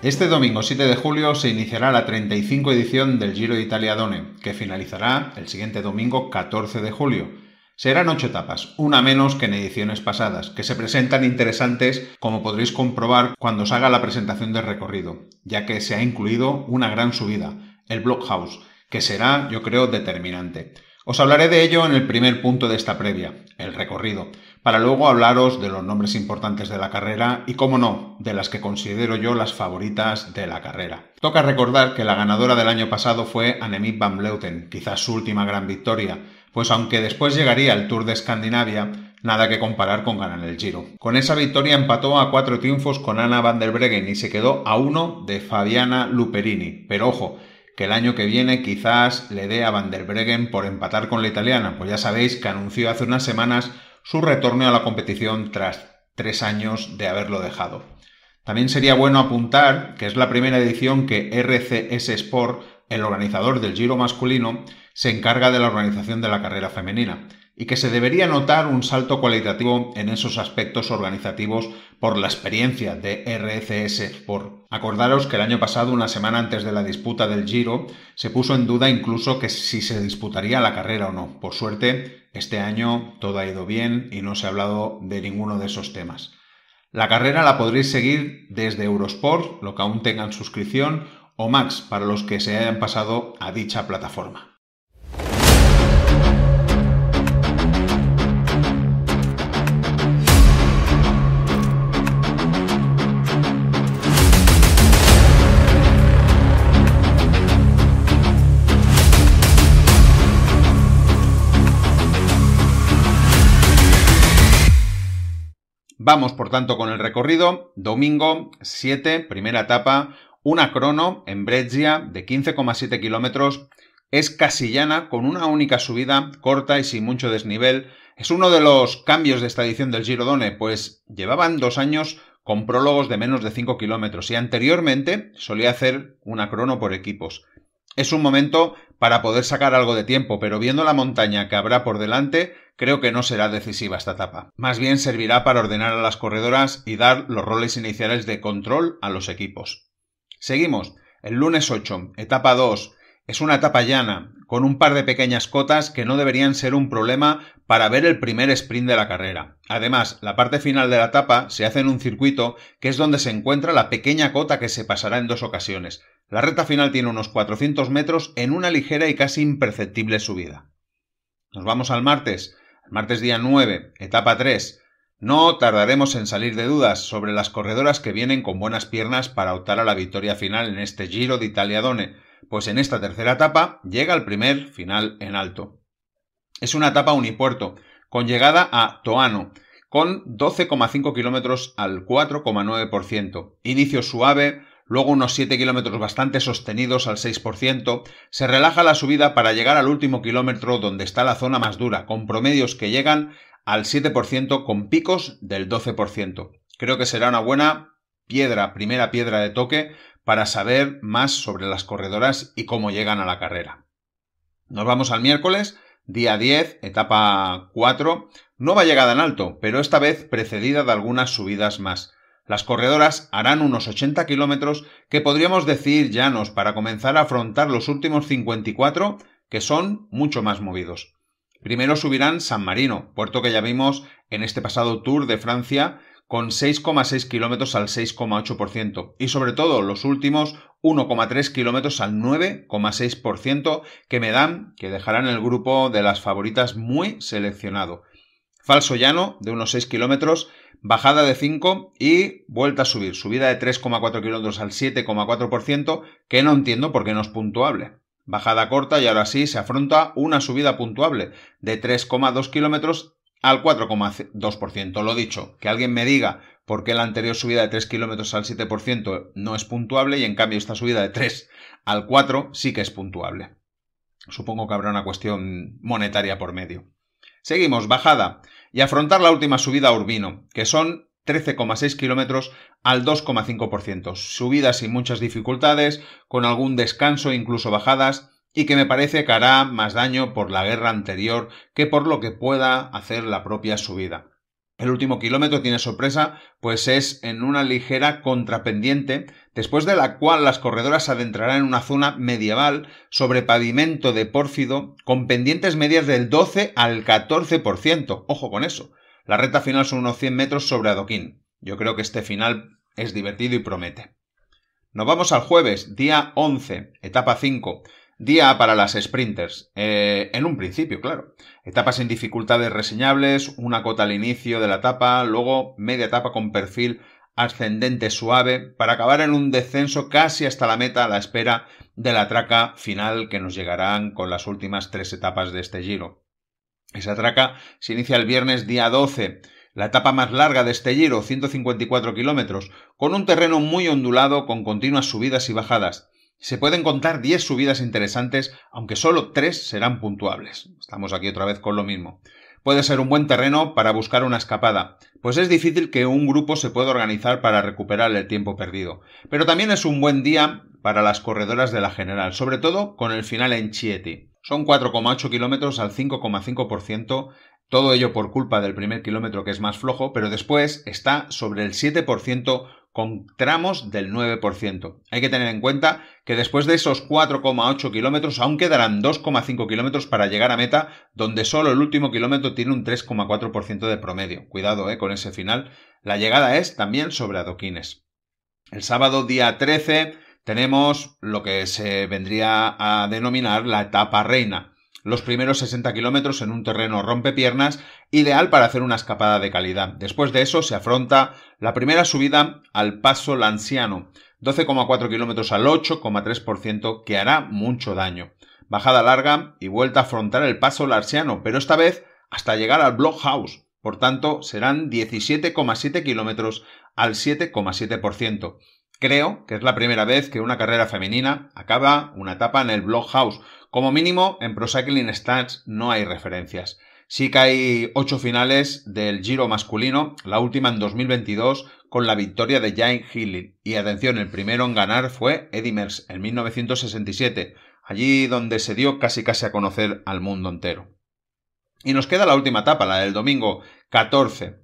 Este domingo 7 de julio se iniciará la 35 edición del Giro de Italia Done, que finalizará el siguiente domingo 14 de julio. Serán ocho etapas, una menos que en ediciones pasadas, que se presentan interesantes como podréis comprobar cuando os haga la presentación del recorrido, ya que se ha incluido una gran subida, el Blockhouse, que será, yo creo, determinante. Os hablaré de ello en el primer punto de esta previa, el recorrido, para luego hablaros de los nombres importantes de la carrera y, como no, de las que considero yo las favoritas de la carrera. Toca recordar que la ganadora del año pasado fue Annemiek van Bleuten, quizás su última gran victoria, pues aunque después llegaría al Tour de Escandinavia, nada que comparar con ganar el Giro. Con esa victoria empató a cuatro triunfos con Anna van der Breggen y se quedó a uno de Fabiana Luperini. Pero ojo, que el año que viene quizás le dé a van der Breggen por empatar con la italiana, pues ya sabéis que anunció hace unas semanas su retorno a la competición tras tres años de haberlo dejado. También sería bueno apuntar que es la primera edición que RCS Sport, el organizador del Giro masculino, se encarga de la organización de la carrera femenina y que se debería notar un salto cualitativo en esos aspectos organizativos por la experiencia de RCS Sport. Acordaros que el año pasado, una semana antes de la disputa del Giro, se puso en duda incluso que si se disputaría la carrera o no. Por suerte, este año todo ha ido bien y no se ha hablado de ninguno de esos temas. La carrera la podréis seguir desde Eurosport, lo que aún tengan suscripción, o Max para los que se hayan pasado a dicha plataforma. Vamos, por tanto, con el recorrido. Domingo 7, primera etapa, una crono en Brescia de 15,7 kilómetros. Es llana, con una única subida, corta y sin mucho desnivel. Es uno de los cambios de esta edición del Girodone, pues llevaban dos años con prólogos de menos de 5 kilómetros y anteriormente solía hacer una crono por equipos. Es un momento para poder sacar algo de tiempo, pero viendo la montaña que habrá por delante, Creo que no será decisiva esta etapa. Más bien servirá para ordenar a las corredoras y dar los roles iniciales de control a los equipos. Seguimos. El lunes 8, etapa 2. Es una etapa llana, con un par de pequeñas cotas que no deberían ser un problema para ver el primer sprint de la carrera. Además, la parte final de la etapa se hace en un circuito que es donde se encuentra la pequeña cota que se pasará en dos ocasiones. La recta final tiene unos 400 metros en una ligera y casi imperceptible subida. Nos vamos al martes martes día 9, etapa 3. No tardaremos en salir de dudas sobre las corredoras que vienen con buenas piernas para optar a la victoria final en este Giro de Italia pues en esta tercera etapa llega el primer final en alto. Es una etapa unipuerto, con llegada a Toano, con 12,5 kilómetros al 4,9%. Inicio suave, luego unos 7 kilómetros bastante sostenidos al 6%, se relaja la subida para llegar al último kilómetro donde está la zona más dura, con promedios que llegan al 7% con picos del 12%. Creo que será una buena piedra, primera piedra de toque, para saber más sobre las corredoras y cómo llegan a la carrera. Nos vamos al miércoles, día 10, etapa 4, nueva llegada en alto, pero esta vez precedida de algunas subidas más. Las corredoras harán unos 80 kilómetros que podríamos decir llanos para comenzar a afrontar los últimos 54 que son mucho más movidos. Primero subirán San Marino, puerto que ya vimos en este pasado Tour de Francia con 6,6 kilómetros al 6,8% y sobre todo los últimos 1,3 kilómetros al 9,6% que me dan que dejarán el grupo de las favoritas muy seleccionado falso llano de unos 6 kilómetros, bajada de 5 y vuelta a subir, subida de 3,4 kilómetros al 7,4%, que no entiendo por qué no es puntuable. Bajada corta y ahora sí se afronta una subida puntuable de 3,2 kilómetros al 4,2%. Lo dicho, que alguien me diga por qué la anterior subida de 3 kilómetros al 7% no es puntuable y en cambio esta subida de 3 al 4 sí que es puntuable. Supongo que habrá una cuestión monetaria por medio. Seguimos, bajada y afrontar la última subida a Urbino, que son 13,6 kilómetros al 2,5%. Subidas sin muchas dificultades, con algún descanso, incluso bajadas, y que me parece que hará más daño por la guerra anterior que por lo que pueda hacer la propia subida. El último kilómetro tiene sorpresa, pues es en una ligera contrapendiente después de la cual las corredoras adentrarán en una zona medieval sobre pavimento de pórfido con pendientes medias del 12 al 14%. Ojo con eso. La recta final son unos 100 metros sobre adoquín. Yo creo que este final es divertido y promete. Nos vamos al jueves, día 11, etapa 5. Día para las sprinters. Eh, en un principio, claro. Etapas sin dificultades reseñables, una cota al inicio de la etapa, luego media etapa con perfil ascendente suave para acabar en un descenso casi hasta la meta a la espera de la traca final que nos llegarán con las últimas tres etapas de este giro. Esa traca se inicia el viernes día 12, la etapa más larga de este giro, 154 kilómetros, con un terreno muy ondulado con continuas subidas y bajadas. Se pueden contar 10 subidas interesantes, aunque solo tres serán puntuables. Estamos aquí otra vez con lo mismo puede ser un buen terreno para buscar una escapada, pues es difícil que un grupo se pueda organizar para recuperar el tiempo perdido. Pero también es un buen día para las corredoras de la general, sobre todo con el final en Chieti. Son 4,8 kilómetros al 5,5%, todo ello por culpa del primer kilómetro que es más flojo, pero después está sobre el 7% con tramos del 9%. Hay que tener en cuenta que después de esos 4,8 kilómetros aún quedarán 2,5 kilómetros para llegar a meta, donde solo el último kilómetro tiene un 3,4% de promedio. Cuidado eh, con ese final. La llegada es también sobre adoquines. El sábado día 13 tenemos lo que se vendría a denominar la etapa reina los primeros 60 kilómetros en un terreno rompepiernas, ideal para hacer una escapada de calidad. Después de eso se afronta la primera subida al Paso Lanciano, 12,4 kilómetros al 8,3% que hará mucho daño. Bajada larga y vuelta a afrontar el Paso Lanciano, pero esta vez hasta llegar al Blockhouse. Por tanto, serán 17,7 kilómetros al 7,7%. Creo que es la primera vez que una carrera femenina acaba una etapa en el Blockhouse, como mínimo, en Pro Cycling Stats no hay referencias. Sí que hay ocho finales del Giro masculino, la última en 2022 con la victoria de Jane Healy. Y atención, el primero en ganar fue Eddy en 1967, allí donde se dio casi casi a conocer al mundo entero. Y nos queda la última etapa, la del domingo 14.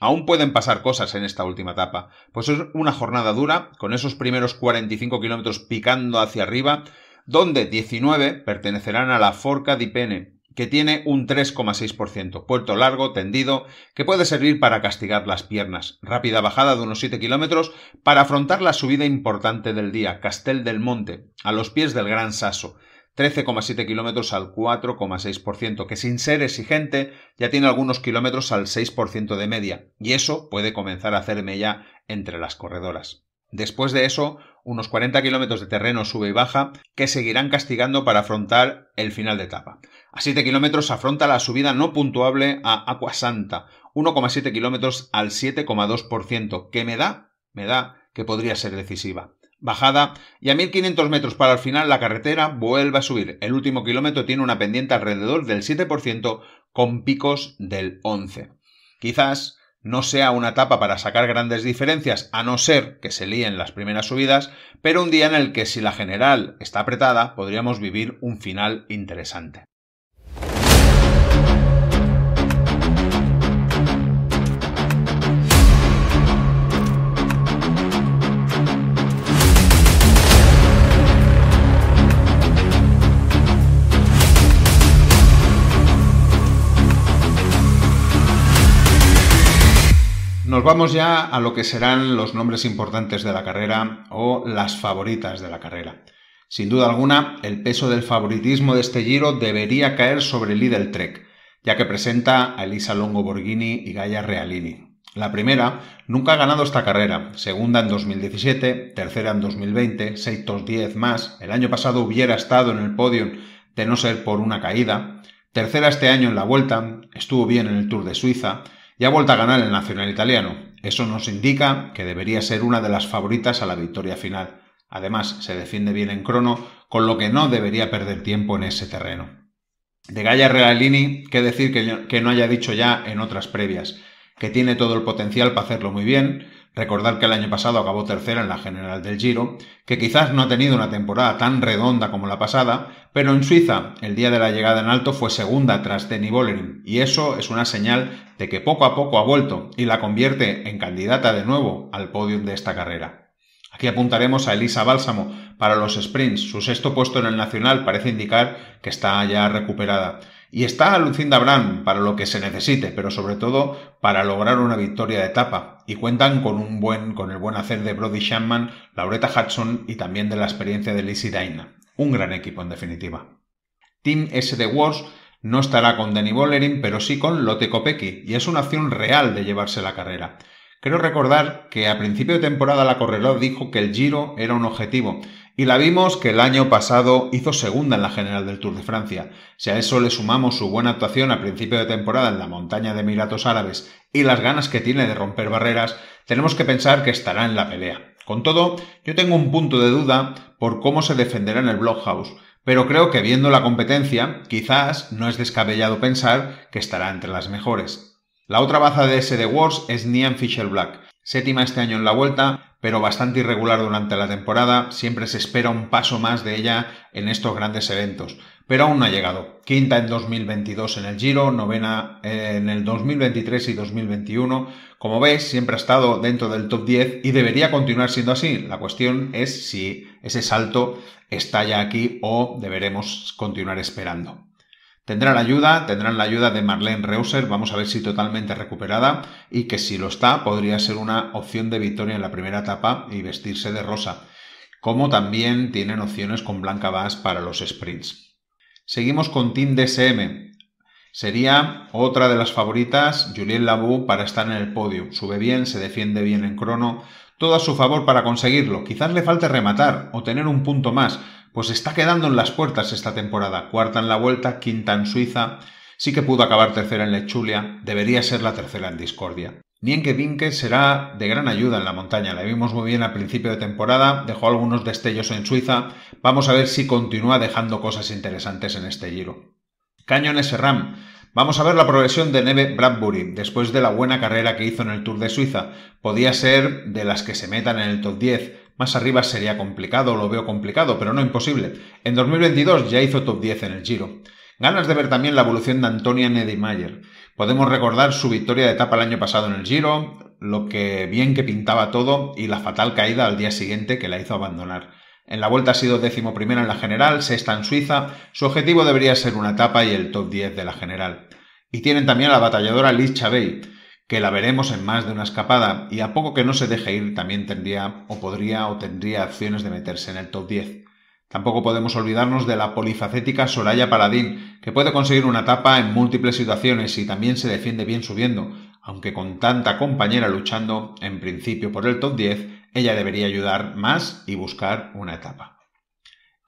Aún pueden pasar cosas en esta última etapa, pues es una jornada dura, con esos primeros 45 kilómetros picando hacia arriba, donde 19 pertenecerán a la Forca di Pene, que tiene un 3,6%, puerto largo, tendido, que puede servir para castigar las piernas, rápida bajada de unos 7 kilómetros para afrontar la subida importante del día, Castel del Monte, a los pies del Gran Saso, 13,7 kilómetros al 4,6%, que sin ser exigente ya tiene algunos kilómetros al 6% de media, y eso puede comenzar a hacerme ya entre las corredoras. Después de eso, unos 40 kilómetros de terreno sube y baja que seguirán castigando para afrontar el final de etapa. A 7 kilómetros afronta la subida no puntuable a Santa, 1,7 kilómetros al 7,2%, que me da, me da que podría ser decisiva. Bajada y a 1500 metros para el final la carretera vuelve a subir. El último kilómetro tiene una pendiente alrededor del 7% con picos del 11%. Quizás no sea una etapa para sacar grandes diferencias, a no ser que se líen las primeras subidas, pero un día en el que si la general está apretada, podríamos vivir un final interesante. Volvamos vamos ya a lo que serán los nombres importantes de la carrera o las favoritas de la carrera. Sin duda alguna, el peso del favoritismo de este giro debería caer sobre Lidl Trek, ya que presenta a Elisa Longo Borghini y Gaia Realini. La primera nunca ha ganado esta carrera, segunda en 2017, tercera en 2020, 6tos 10 más, el año pasado hubiera estado en el podio de no ser por una caída, tercera este año en la vuelta, estuvo bien en el Tour de Suiza, ya ha vuelto a ganar el Nacional italiano. Eso nos indica que debería ser una de las favoritas a la victoria final. Además, se defiende bien en crono, con lo que no debería perder tiempo en ese terreno. De Gaia Realini, qué decir que no haya dicho ya en otras previas, que tiene todo el potencial para hacerlo muy bien, Recordar que el año pasado acabó tercera en la general del Giro, que quizás no ha tenido una temporada tan redonda como la pasada, pero en Suiza el día de la llegada en alto fue segunda tras Denny Bollering, y eso es una señal de que poco a poco ha vuelto y la convierte en candidata de nuevo al podio de esta carrera. Aquí apuntaremos a Elisa Bálsamo para los sprints. Su sexto puesto en el nacional parece indicar que está ya recuperada. Y está Lucinda Brand para lo que se necesite, pero sobre todo para lograr una victoria de etapa. Y cuentan con, el buen hacer de Brody Shannon, Laureta Hudson y también de la experiencia de Lizzie Daina. Un gran equipo en definitiva. Team de Wars no estará con Danny Bollering, pero sí con Lotte Kopecky, y es una opción real de llevarse la carrera. Creo recordar que a principio de temporada la corredora dijo que el Giro era un objetivo y la vimos que el año pasado hizo segunda en la general del Tour de Francia. Si a eso le sumamos su buena actuación a principio de temporada en la montaña de Emiratos Árabes y las ganas que tiene de romper barreras, tenemos que pensar que estará en la pelea. Con todo, yo tengo un punto de duda por cómo se defenderá en el Blockhouse, pero creo que viendo la competencia, quizás no es descabellado pensar que estará entre las mejores. La otra baza de de Wars es Nian Fisher Black, séptima este año en la vuelta, pero bastante irregular durante la temporada, siempre se espera un paso más de ella en estos grandes eventos, pero aún no ha llegado. Quinta en 2022 en el Giro, novena en el 2023 y 2021. Como ves, siempre ha estado dentro del top 10 y debería continuar siendo así. La cuestión es si ese salto está ya aquí o deberemos continuar esperando. Tendrán ayuda, tendrán la ayuda de Marlene Reuser, vamos a ver si totalmente recuperada y que si lo está podría ser una opción de victoria en la primera etapa y vestirse de rosa, como también tienen opciones con Blanca Vaz para los sprints. Seguimos con Team DSM. Sería otra de las favoritas, Julien Labou, para estar en el podio. Sube bien, se defiende bien en crono, todo a su favor para conseguirlo. Quizás le falte rematar o tener un punto más, pues está quedando en las puertas esta temporada. Cuarta en la vuelta, quinta en Suiza, sí que pudo acabar tercera en Lechulia, debería ser la tercera en Discordia. Nienke Vinke será de gran ayuda en la montaña, la vimos muy bien al principio de temporada, dejó algunos destellos en Suiza, vamos a ver si continúa dejando cosas interesantes en este giro. Cañones Ram. Vamos a ver la progresión de Neve Bradbury después de la buena carrera que hizo en el Tour de Suiza. Podía ser de las que se metan en el top 10. Más arriba sería complicado, lo veo complicado, pero no imposible. En 2022 ya hizo top 10 en el Giro. Ganas de ver también la evolución de Antonia Nedimayer. Podemos recordar su victoria de etapa el año pasado en el Giro, lo que bien que pintaba todo y la fatal caída al día siguiente que la hizo abandonar. En la vuelta ha sido décimo en la general, sexta en Suiza. Su objetivo debería ser una etapa y el top 10 de la general. Y tienen también a la batalladora Liz Chabey que la veremos en más de una escapada y a poco que no se deje ir también tendría o podría o tendría acciones de meterse en el top 10. Tampoco podemos olvidarnos de la polifacética Soraya Paladín, que puede conseguir una etapa en múltiples situaciones y también se defiende bien subiendo, aunque con tanta compañera luchando en principio por el top 10, ella debería ayudar más y buscar una etapa.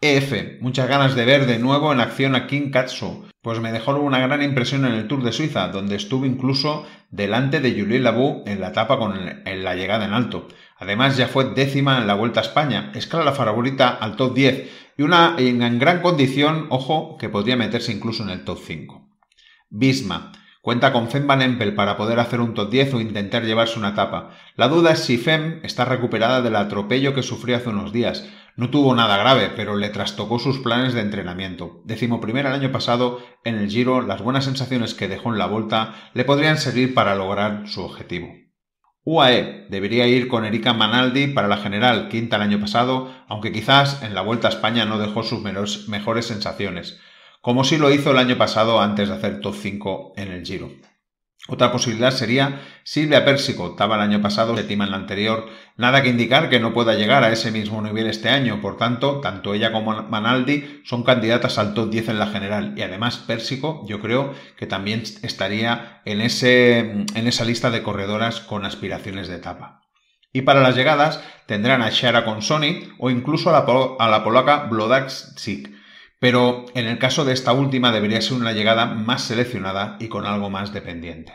EF, muchas ganas de ver de nuevo en acción a Kim Katsu, pues me dejó una gran impresión en el Tour de Suiza, donde estuvo incluso delante de Julien Labou en la etapa con en la llegada en alto. Además ya fue décima en la Vuelta a España, Escala la favorita al top 10 y una en gran condición, ojo, que podría meterse incluso en el top 5. Bisma. Cuenta con Fem Van Empel para poder hacer un top 10 o intentar llevarse una etapa. La duda es si Fem está recuperada del atropello que sufrió hace unos días, no tuvo nada grave, pero le trastocó sus planes de entrenamiento. primero el año pasado en el Giro, las buenas sensaciones que dejó en la Vuelta le podrían servir para lograr su objetivo. UAE debería ir con Erika Manaldi para la general quinta el año pasado, aunque quizás en la Vuelta a España no dejó sus mejores sensaciones, como sí lo hizo el año pasado antes de hacer top 5 en el Giro. Otra posibilidad sería Silvia Pérsico, estaba el año pasado, séptima en la anterior. Nada que indicar que no pueda llegar a ese mismo nivel este año, por tanto, tanto ella como Manaldi son candidatas al top 10 en la general. Y además Pérsico yo creo que también estaría en, esa lista de corredoras con aspiraciones de etapa. Y para las llegadas tendrán a Shara Sony o incluso a la, polaca pero en el caso de esta última debería ser una llegada más seleccionada y con algo más dependiente.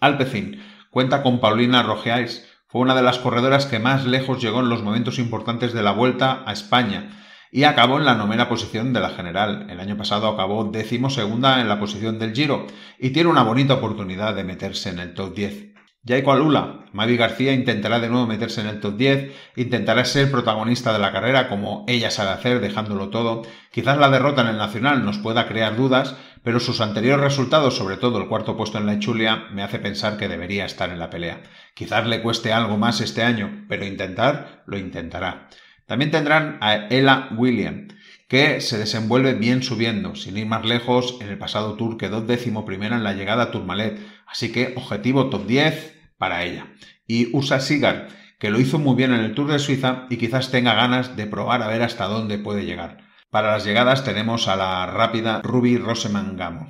Alpecin cuenta con Paulina Rogeais, fue una de las corredoras que más lejos llegó en los momentos importantes de la vuelta a España y acabó en la novena posición de la general. El año pasado acabó décimo segunda en la posición del Giro y tiene una bonita oportunidad de meterse en el top 10 cual Alula, Mavi García intentará de nuevo meterse en el top 10, intentará ser protagonista de la carrera como ella sabe hacer, dejándolo todo. Quizás la derrota en el Nacional nos pueda crear dudas, pero sus anteriores resultados, sobre todo el cuarto puesto en la Chulia, me hace pensar que debería estar en la pelea. Quizás le cueste algo más este año, pero intentar lo intentará. También tendrán a Ella William que se desenvuelve bien subiendo, sin ir más lejos, en el pasado tour quedó décimo primera en la llegada a Tourmalet, así que objetivo top 10, para ella. Y Usa Sigar, que lo hizo muy bien en el Tour de Suiza y quizás tenga ganas de probar a ver hasta dónde puede llegar. Para las llegadas tenemos a la rápida Ruby Roseman Gamo.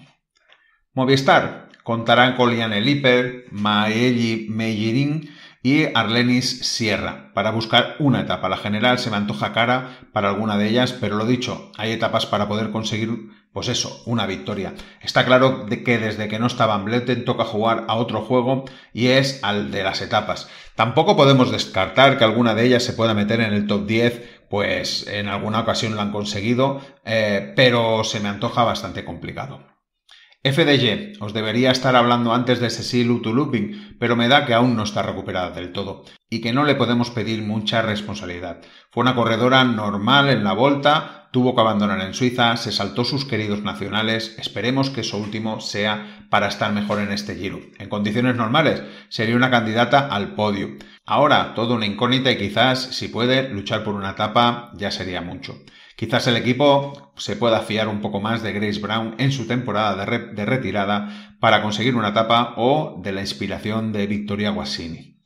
Movistar contarán con Liane Lipper, Maeli Meijerin y Arlenis Sierra para buscar una etapa. La general se me antoja cara para alguna de ellas, pero lo dicho, hay etapas para poder conseguir pues eso, una victoria. Está claro de que desde que no estaba Bletten toca jugar a otro juego y es al de las etapas. Tampoco podemos descartar que alguna de ellas se pueda meter en el top 10, pues en alguna ocasión lo han conseguido, eh, pero se me antoja bastante complicado. FDG, os debería estar hablando antes de Cecil Looping, pero me da que aún no está recuperada del todo y que no le podemos pedir mucha responsabilidad. Fue una corredora normal en la volta, tuvo que abandonar en Suiza, se saltó sus queridos nacionales, esperemos que su último sea para estar mejor en este giro. En condiciones normales, sería una candidata al podio. Ahora, todo una incógnita y quizás, si puede, luchar por una etapa ya sería mucho. Quizás el equipo se pueda fiar un poco más de Grace Brown en su temporada de, retirada para conseguir una etapa o de la inspiración de Victoria Guassini...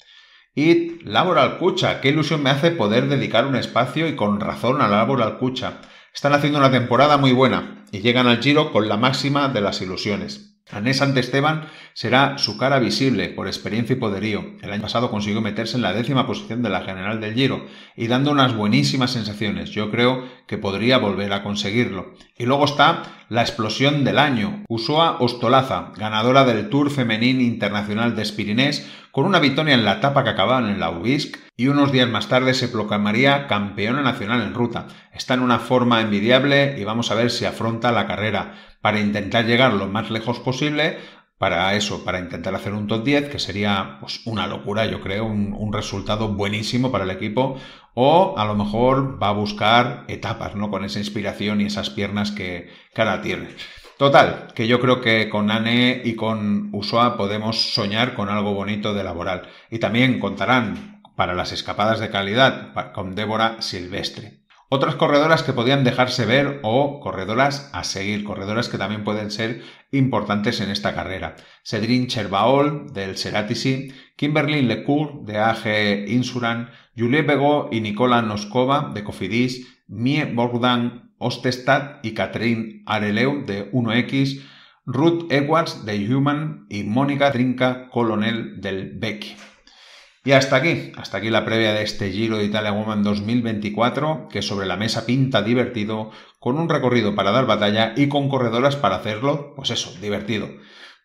Y Laboral Cucha, qué ilusión me hace poder dedicar un espacio y con razón a Laboral Cucha. Están haciendo una temporada muy buena y llegan al Giro con la máxima de las ilusiones. Anés Esteban será su cara visible por experiencia y poderío. El año pasado consiguió meterse en la décima posición de la general del Giro y dando unas buenísimas sensaciones. Yo creo que podría volver a conseguirlo. Y luego está la explosión del año. Usoa Ostolaza, ganadora del Tour Femenín Internacional de Espirinés, con una victoria en la etapa que acababan en la UBISC, y unos días más tarde se proclamaría campeona nacional en ruta. Está en una forma envidiable y vamos a ver si afronta la carrera para intentar llegar lo más lejos posible para eso, para intentar hacer un top 10, que sería pues, una locura, yo creo, un, un, resultado buenísimo para el equipo, o a lo mejor va a buscar etapas, ¿no? Con esa inspiración y esas piernas que, cada tiene. Total, que yo creo que con ANE y con USOA podemos soñar con algo bonito de laboral. Y también contarán para las escapadas de calidad con Débora Silvestre. Otras corredoras que podían dejarse ver o corredoras a seguir, corredoras que también pueden ser importantes en esta carrera. Cedrin Cherbaol del Seratisi, Kimberly Lecour de AG Insuran, Julie Bego y Nicola Noskova de Cofidis, Mie Bogdan Ostestad y Catherine Areleu de 1X, Ruth Edwards de Human y Mónica Trinca Colonel del Becky. Y hasta aquí, hasta aquí la previa de este Giro de Italia Woman 2024, que sobre la mesa pinta divertido, con un recorrido para dar batalla y con corredoras para hacerlo, pues eso, divertido.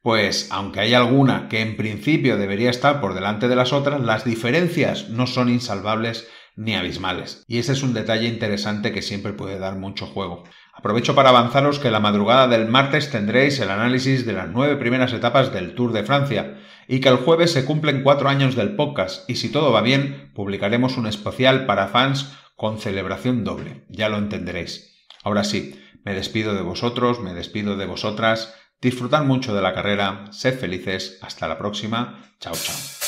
Pues aunque hay alguna que en principio debería estar por delante de las otras, las diferencias no son insalvables ni abismales. Y ese es un detalle interesante que siempre puede dar mucho juego. Aprovecho para avanzaros que la madrugada del martes tendréis el análisis de las nueve primeras etapas del Tour de Francia y que el jueves se cumplen cuatro años del podcast y si todo va bien publicaremos un especial para fans con celebración doble. Ya lo entenderéis. Ahora sí, me despido de vosotros, me despido de vosotras. Disfrutad mucho de la carrera, sed felices, hasta la próxima, chao chao.